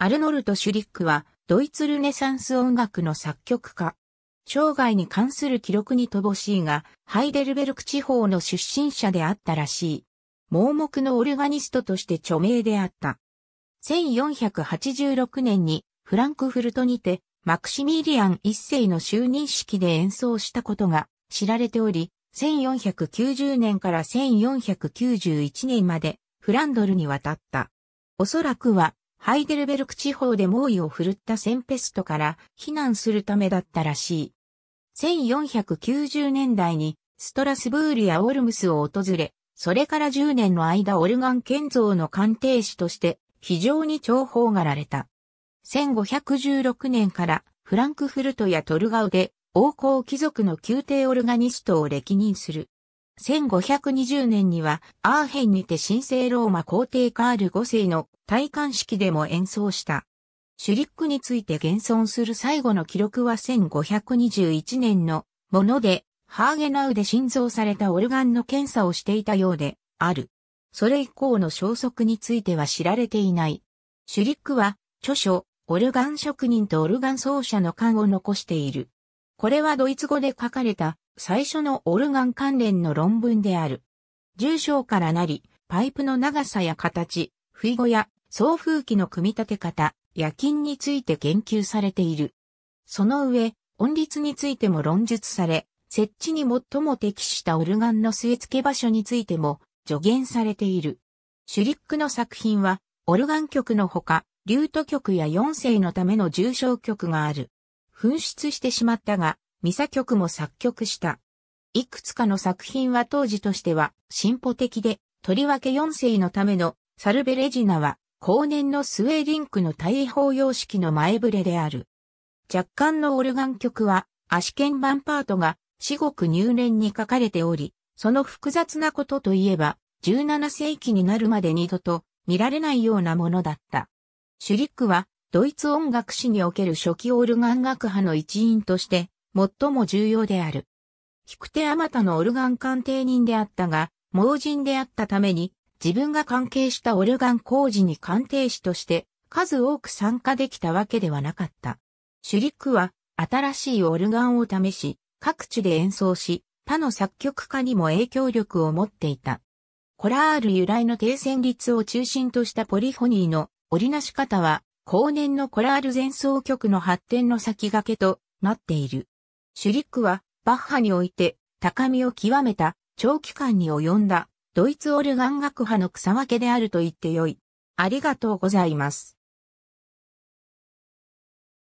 アルノルト・シュリックは、ドイツルネサンス音楽の作曲家。生涯に関する記録に乏しいが、ハイデルベルク地方の出身者であったらしい。盲目のオルガニストとして著名であった。1486年にフランクフルトにてマクシミリアン一世の就任式で演奏したことが知られており、1490年から1491年までフランドルに渡った。おそらくはハイデルベルク地方で猛威を振るったセンペストから避難するためだったらしい。1490年代にストラスブールやオルムスを訪れ、それから10年の間オルガン建造の鑑定士として非常に重宝がられた。1516年からフランクフルトやトルガウで王侯貴族の宮廷オルガニストを歴任する。1520年にはアーヘンにて神聖ローマ皇帝カール5世の戴冠式でも演奏した。シュリックについて現存する最後の記録は1521年のもので、ハーゲナウで心臓されたオルガンの検査をしていたようである。それ以降の消息については知られていない。シュリックは著書、オルガン職人とオルガン奏者の勘を残している。これはドイツ語で書かれた最初のオルガン関連の論文である。重症からなり、パイプの長さや形、不意語や送風機の組み立て方、夜勤について研究されている。その上、音律についても論述され、設置に最も適したオルガンの据え付け場所についても助言されている。シュリックの作品は、オルガン曲のほか、リュート曲や4世のための重症曲がある。紛失してしまったが、ミサ曲も作曲した。いくつかの作品は当時としては進歩的で、とりわけ4世のためのサルベレジナは、後年のスウェーリンクの大砲様式の前触れである。若干のオルガン曲は、足バンパートが至極入念に書かれており、その複雑なことといえば、17世紀になるまで二度と見られないようなものだった。シュリックは、ドイツ音楽史における初期オルガン学派の一員として、最も重要である。引く手あまたのオルガン鑑定人であったが、盲人であったために、自分が関係したオルガン工事に鑑定士として数多く参加できたわけではなかった。シュリックは新しいオルガンを試し、各地で演奏し、他の作曲家にも影響力を持っていた。コラール由来の低旋律を中心としたポリフォニーの織りなし方は、後年のコラール前奏曲の発展の先駆けとなっている。シュリックは、バッハにおいて、高みを極めた、長期間に及んだ、ドイツオルガン学派の草分けであると言ってよい。ありがとうございます。